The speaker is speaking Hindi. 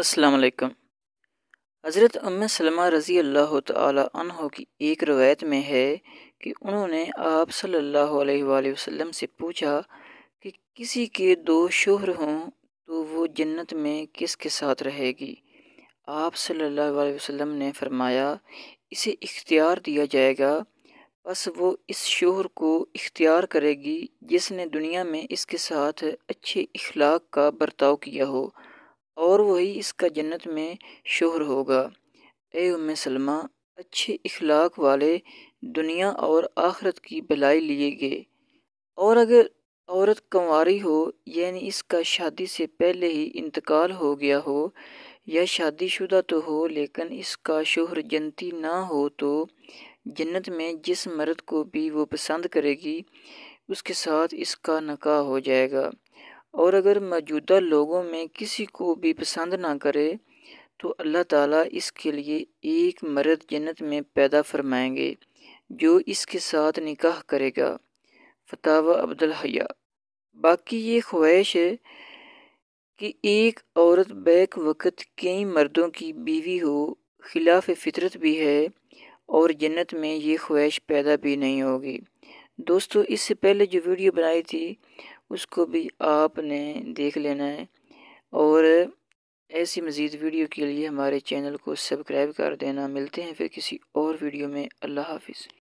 असलकम हज़रत अम सलमा रज़ी अल्लाह तह की एक रवायत में है कि उन्होंने आप सल्लल्लाहु अलैहि वसल्लम से पूछा कि किसी के दो शोहर हों तो वो जन्नत में किसके साथ रहेगी आप सल्लल्लाहु अलैहि वसल्लम ने फरमाया इसे इख्तियार दिया जाएगा बस वो इस शोहर को इख्तियार करेगी जिसने दुनिया में इसके साथ अच्छे इखलाक का बर्ताव किया हो और वही इसका जन्नत में शोहर होगा ए उम सलमा अच्छे इखलाक वाले दुनिया और आखरत की भलाई लिए गए और अगर औरत कंवारी हो यानी इसका शादी से पहले ही इंतकाल हो गया हो या शादीशुदा तो हो लेकिन इसका शोहर जनती ना हो तो जन्नत में जिस मर्द को भी वो पसंद करेगी उसके साथ इसका नकाह हो जाएगा और अगर मौजूदा लोगों में किसी को भी पसंद ना करे तो अल्लाह ताला इसके लिए एक मर्द जन्नत में पैदा फरमाएंगे जो इसके साथ निकाह करेगा फतावा अब्दुल हया बाकी ये ख्वाहिश है कि एक औरत बैक वक़्त कई मर्दों की बीवी हो खिलाफ फितरत भी है और जन्नत में ये ख्वाहिश पैदा भी नहीं होगी दोस्तों इससे पहले जो वीडियो बनाई थी उसको भी आपने देख लेना है और ऐसी मज़ीद वीडियो के लिए हमारे चैनल को सब्सक्राइब कर देना मिलते हैं फिर किसी और वीडियो में अल्लाह हाफिज़